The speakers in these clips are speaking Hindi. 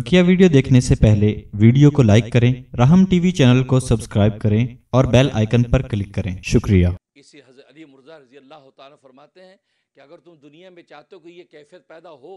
बकिया वीडियो देखने से पहले वीडियो को लाइक करें राहम टीवी चैनल को सब्सक्राइब करें और बेल आइकन पर क्लिक करें शुक्रिया इसी हजरत अली मुर्जा रजी अल्लाह फरमाते हैं कि अगर तुम दुनिया में चाहते हो कि ये कैफियत पैदा हो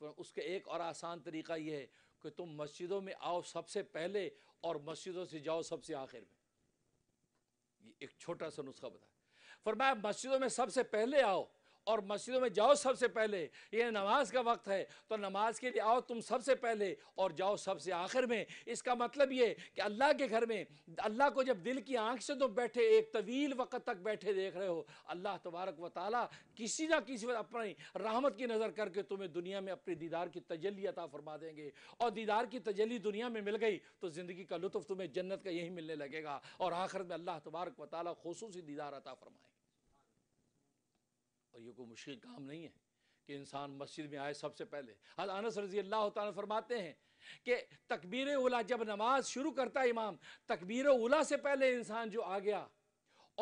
तो उसके एक और आसान तरीका यह है कि तुम मस्जिदों में आओ सबसे पहले और मस्जिदों से जाओ सबसे आखिर में एक छोटा सा नुस्खा बता फरमाया मस्जिदों में सबसे पहले आओ और मस्जिदों में जाओ सबसे पहले ये नमाज का वक्त है तो नमाज के लिए आओ तुम सबसे पहले और जाओ सबसे आखिर में इसका मतलब ये कि अल्लाह के घर में अल्लाह को जब दिल की आंख से तुम बैठे एक तवील वक़्त तक बैठे देख रहे हो अल्लाह तबारक व ताली किसी ना किसी वक्त अपनी रहमत की नज़र करके तुम्हें दुनिया में अपने दीदार की तजली अता फरमा देंगे और दीदार की तजली दुनिया में मिल गई तो ज़िंदगी का लुत्फ तुम्हें जन्नत का यही मिलने लगेगा और आखिर में अल्लाह तबारक व ताली खसूस दीदार अता फरमाएगा और ये कोई मुश्किल काम नहीं है कि इंसान मस्जिद में आए सबसे पहले हज अनस रजी अल्लाह फरमाते हैं कि तकबीर उला जब नमाज शुरू करता इमाम तकबीर उला से पहले इंसान जो आ गया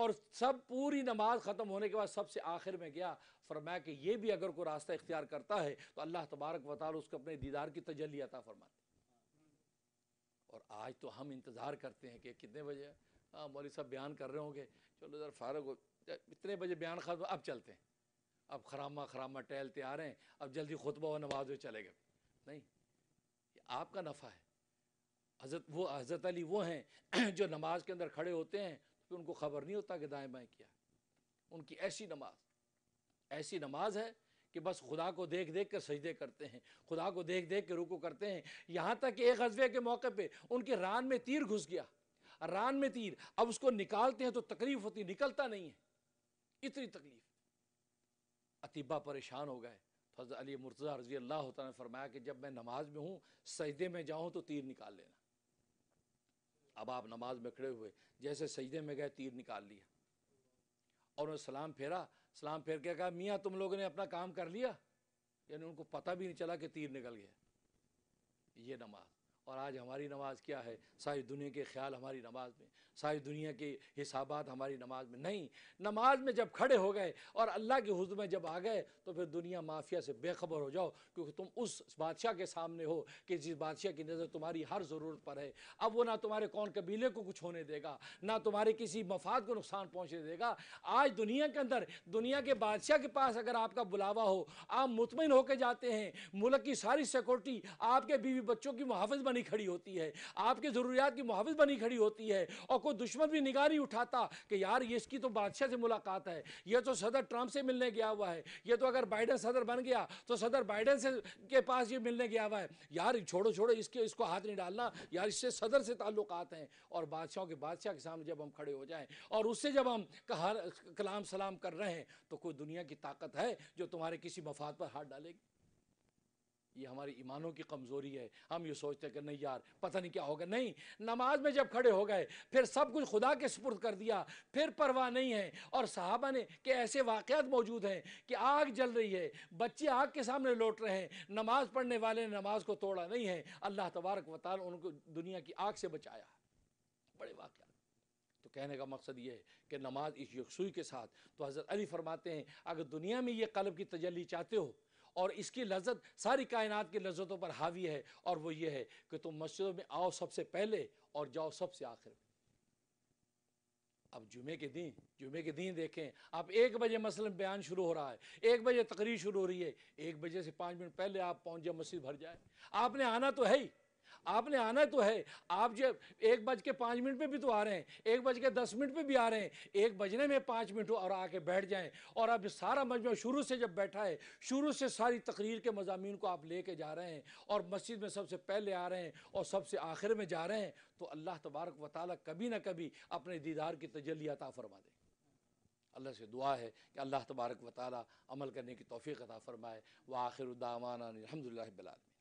और सब पूरी नमाज ख़त्म होने के बाद सबसे आखिर में गया फरमाया कि ये भी अगर कोई रास्ता इख्तियार करता है तो अल्लाह तबारक वाल उसको अपने दीदार की तजली अता फरमाते और आज तो हम इंतज़ार करते हैं कि कितने बजे हाँ मौली साहब बयान कर रहे होंगे चलो ज़रा फारग हो इतने बजे बयान खत्म अब चलते हैं अब खरामा खरामा टहलते आ रहे हैं अब जल्दी खुतबा व नमाज में चले गए नहीं ये आपका नफ़ा है हजरत वो हजरत अली वो हैं जो नमाज के अंदर खड़े होते हैं तो उनको खबर नहीं होता कि दाएँ बाएँ क्या उनकी ऐसी नमाज ऐसी नमाज है कि बस खुदा को देख देख कर सजदे करते हैं खुदा को देख देख के रुको करते हैं यहाँ तक कि एक गजबे के मौके पे उनके रान में तीर घुस गया रान में तीर अब उसको निकालते हैं तो तकलीफ होती निकलता नहीं है इतनी तकलीफ अतिबा परेशान हो गए हज़रत अली मुर्तज़ा रजी अल्लाह ने फरमाया कि जब मैं नमाज में हूँ सजदे में जाऊँ तो तीर निकाल लेना अब आप नमाज में खड़े हुए जैसे सजदे में गए तीर निकाल लिया और उन्होंने सलाम फेरा सलाम फेर के कहा मियाँ तुम लोगों ने अपना काम कर लिया यानी उनको पता भी नहीं चला कि तीर निकल गया ये नमाज और आज हमारी नमाज क्या है सारी दुनिया के ख्याल हमारी नमाज में सारी दुनिया के हिसाब हमारी नमाज में नहीं नमाज में जब खड़े हो गए और अल्लाह के हजू में जब आ गए तो फिर दुनिया माफिया से बेखबर हो जाओ क्योंकि तुम उस बादशाह के सामने हो कि जिस बादशाह की नज़र तुम्हारी हर ज़रूरत पर है अब वो ना तुम्हारे कौन कबीले को कुछ होने देगा ना तुम्हारे किसी मफाद को नुकसान पहुँचने देगा आज दुनिया के अंदर दुनिया के बादशाह के पास अगर आपका बुलावा हो आप मुतमिन होकर जाते हैं मुल्क की सारी सिक्योरिटी आपके बीवी बच्चों की मुहाफ़ बन बनी खड़ी होती है आपके ज़रूरियात की मुहाफ़ बनी खड़ी होती है और कोई दुश्मन भी निगाह नहीं उठाता कि यार ये इसकी तो बादशाह से मुलाकात है यह तो सदर ट्रंप से मिलने गया हुआ है यह तो अगर बाइडन सदर बन गया तो सदर बाइडन से के पास ये मिलने गया हुआ है यार छोड़ो छोड़ो इसके इसको हाथ नहीं डालना यार इससे सदर से ताल्लुक हैं और बादशाहों के बादशाह के सामने जब हम खड़े हो जाएं और उससे जब हम कहा कलाम सलाम कर रहे हैं तो कोई दुनिया की ताकत है जो तुम्हारे किसी मफाद पर हाथ डालेगी ये हमारे ईमानों की कमज़ोरी है हम ये सोचते कि नहीं यार पता नहीं क्या होगा नहीं नमाज में जब खड़े हो गए फिर सब कुछ खुदा के सुपुर्द कर दिया फिर परवाह नहीं है और साहबा ने कि ऐसे वाक़ात मौजूद हैं कि आग जल रही है बच्चे आग के सामने लौट रहे हैं नमाज पढ़ने वाले ने नमाज को तोड़ा नहीं है अल्लाह तबारक वाल उनको दुनिया की आग से बचाया बड़े वाक़ तो कहने का मकसद ये है कि नमाज इस यकसुई के साथ तो हज़रत अली फरमाते हैं अगर दुनिया में ये कलब की तजली चाहते हो और इसकी लज्जत सारी कायनात की लज्जतों पर हावी है और वो ये है कि तुम मस्जिदों में आओ सबसे पहले और जाओ सबसे आखिर में अब जुमे के दिन जुमे के दिन देखें आप एक बजे मसलन बयान शुरू हो रहा है एक बजे तकरीर शुरू हो रही है एक बजे से पाँच मिनट पहले आप पहुँच जाए मस्जिद भर जाए आपने आना तो है ही आपने आना तो है आप जब एक बज के पाँच मिनट पे भी तो आ रहे हैं एक बज के दस मिनट पे भी आ रहे हैं एक बजने में पाँच मिनट हो और आके बैठ जाएं और अब सारा मजमा शुरू से जब बैठा है शुरू से सारी तकरीर के मजामी को आप लेके जा रहे हैं और मस्जिद में सबसे पहले आ रहे हैं और सबसे आखिर में जा रहे हैं तो अल्लाह तबारक व ताली कभी ना कभी अपने दीदार की तजली अता फरमा दें अल्लाह से दुआ है कि अल्लाह तबारक व ताली अमल करने की तोफ़ी अता फ़रमाए व आखिर उदामान अलहमदिल्ला